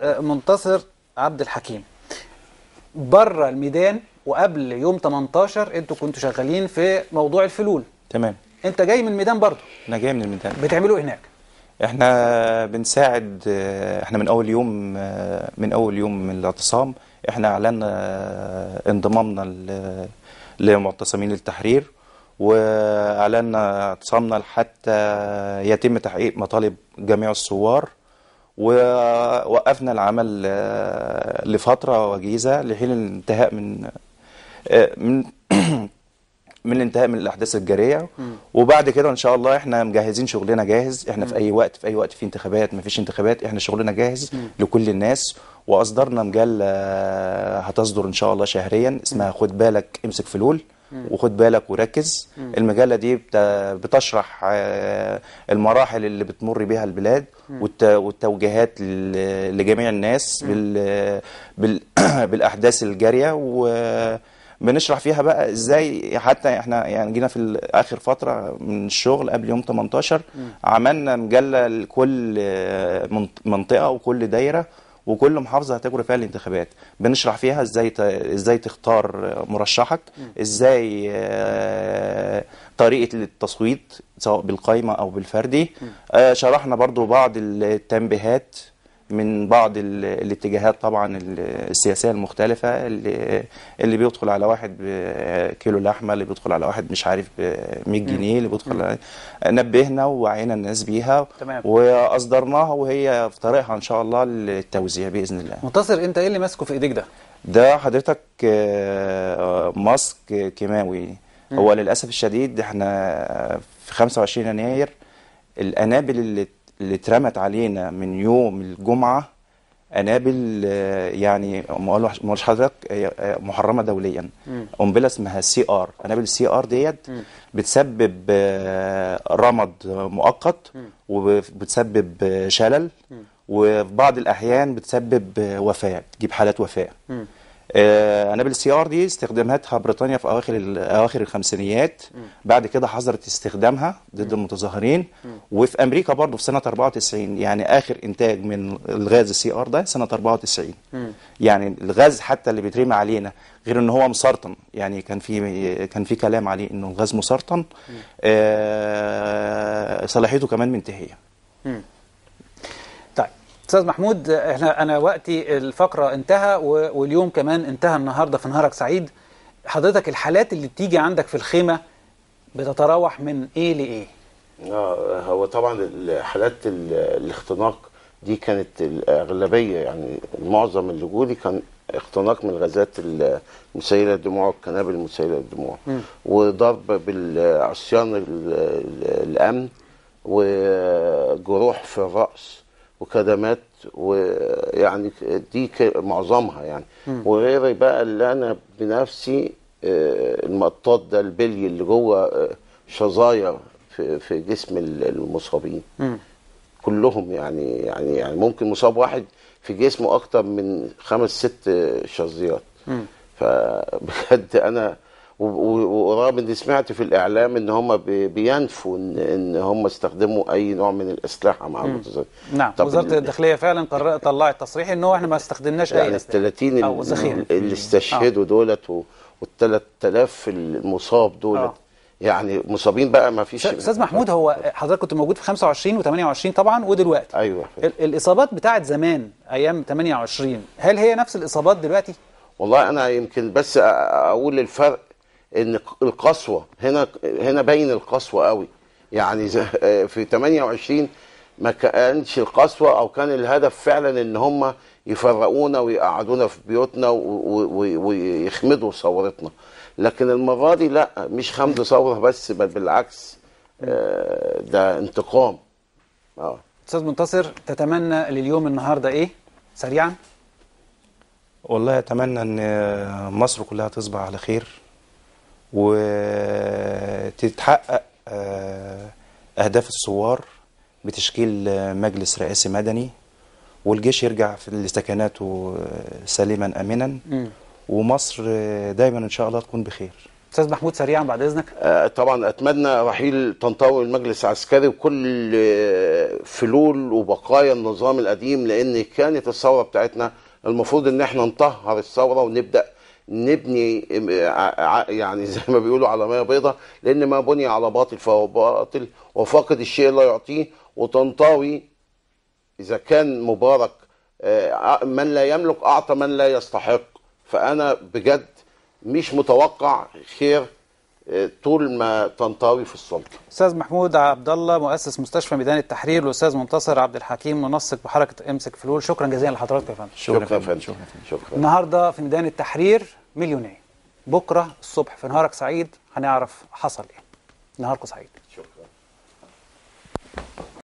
آه، منتصر عبد الحكيم بره الميدان وقبل يوم 18 انتوا كنتوا شغالين في موضوع الفلول تمام انت جاي من الميدان برضه انا جاي من الميدان بتعملوا إيه هناك احنا بنساعد آه، احنا من اول يوم آه، من اول يوم من الاعتصام احنا اعلنا انضمامنا لمعتصمين التحرير واعلنا اعتصامنا حتى يتم تحقيق مطالب جميع الثوار ووقفنا العمل آه، لفترة وجيزة لحين الانتهاء من آه، من من الانتهاء من الاحداث الجاريه وبعد كده ان شاء الله احنا مجهزين شغلنا جاهز احنا م. في اي وقت في اي وقت في انتخابات ما فيش انتخابات احنا شغلنا جاهز م. لكل الناس واصدرنا مجله آه، هتصدر ان شاء الله شهريا اسمها خد بالك امسك فلول وخد بالك وركز المجله دي بتشرح آه، المراحل اللي بتمر بها البلاد والتوجيهات لجميع الناس بالاحداث الجاريه و بنشرح فيها بقى ازاي حتى احنا يعني جينا في اخر فتره من الشغل قبل يوم 18 عملنا مجله لكل آه، منطقه وكل دايره وكل محافظه هتجري فيها الانتخابات بنشرح فيها ازاي ت... ازاي تختار مرشحك ازاي آه، طريقه التصويت سواء بالقائمه او بالفردي آه، شرحنا برضو بعض التنبيهات من بعض الاتجاهات طبعا السياسيه المختلفه اللي اللي بيدخل على واحد كيلو لحمه اللي بيدخل على واحد مش عارف ب 100 جنيه اللي بيدخل نبهنا ووعينا الناس بيها تمام. واصدرناها وهي في طريقها ان شاء الله للتوزيع باذن الله منتصر انت ايه اللي ماسكه في ايديك ده ده حضرتك آه، ماسك كيماوي هو للاسف الشديد احنا في 25 يناير الانابل اللي اللي اترمت علينا من يوم الجمعه قنابل آه، يعني ما اقولش حضرتك آه، آه، محرمه دوليا قنبله اسمها سي ار قنابل السي ار ديت بتسبب رمض مؤقت وبتسبب شلل وفي بعض الاحيان بتسبب وفاه تجيب حالات وفاه آه، انابل السي ار دي استخدمتها بريطانيا في اواخر اواخر الخمسينيات بعد كده حظرت استخدامها ضد المتظاهرين وفي امريكا برضه في سنه 94 يعني اخر انتاج من الغاز السي ار ده سنه 94 م. يعني الغاز حتى اللي بيترمي علينا غير ان هو مسرطن يعني كان في كان في كلام عليه انه الغاز مسرطن آه صلاحيته كمان منتهيه استاذ محمود احنا انا وقتي الفقره انتهى واليوم كمان انتهى النهارده في نهارك سعيد حضرتك الحالات اللي بتيجي عندك في الخيمه بتتراوح من ايه لايه؟ اه هو طبعا حالات الاختناق دي كانت الاغلبيه يعني معظم اللي جولي كان اختناق من غازات المسيله الدموع والقنابل المسيله م. وضرب بالعصيان الامن وجروح في الراس وكدمات ويعني دي معظمها يعني وغيري بقى اللي انا بنفسي آه، المطاط ده البلي اللي جوه آه، شظايا في في جسم المصابين كلهم يعني يعني يعني ممكن مصاب واحد في جسمه اكتر من خمس ست شظيات فبجد انا ورغم اني سمعت في الاعلام ان هم بينفوا ان هم استخدموا اي نوع من الاسلحه مع المتظاهرين نعم وزاره الداخليه فعلا قررت طلعت تصريح ان هو احنا ما استخدمناش يعني اي يعني ال 30 اللي استشهدوا آه. دولت وال 3000 المصاب دولت أوه. يعني مصابين بقى ما فيش استاذ محمود هو حضرتك كنت موجود في 25 و28 طبعا ودلوقتي ايوه الاصابات بتاعه زمان ايام 28 هل هي نفس الاصابات دلوقتي والله انا يمكن بس اقول الفرق ان القسوه هنا هنا باين القسوه قوي يعني في 28 ما كانش القسوه او كان الهدف فعلا ان هم يفرقونا ويقعدونا في بيوتنا ويخمدوا ثورتنا لكن المره دي لا مش خمد ثوره بس بل بالعكس آه، ده انتقام اه استاذ منتصر تتمنى لليوم النهارده ايه سريعا والله اتمنى ان مصر كلها تصبح على خير وتتحقق آه، أهداف الثوار بتشكيل آه، مجلس رئاسي مدني والجيش يرجع في الاستكانات آه، سليما امنا ومصر دايما ان شاء الله تكون بخير استاذ محمود سريعا بعد اذنك آه طبعا اتمنى رحيل طنطاوي المجلس العسكري وكل فلول وبقايا النظام القديم لان كانت الثوره بتاعتنا المفروض ان احنا نطهر الثوره ونبدا نبني يعني زي ما بيقولوا على ميه بيضاء لان ما بني على باطل فهو باطل وفاقد الشيء لا يعطيه وطنطاوي اذا كان مبارك آه، من لا يملك اعطى من لا يستحق فانا بجد مش متوقع خير طول ما تنطوي في السلطه. استاذ محمود عبد الله مؤسس مستشفى ميدان التحرير والاستاذ منتصر عبد الحكيم منسق بحركه امسك فلول شكرا جزيلا لحضرتك يا فندم. شكرا يا فندم شكرا, شكرا. النهارده في ميدان التحرير مليونير بكره الصبح في نهارك سعيد هنعرف حصل ايه. نهاركم سعيد. شكرا.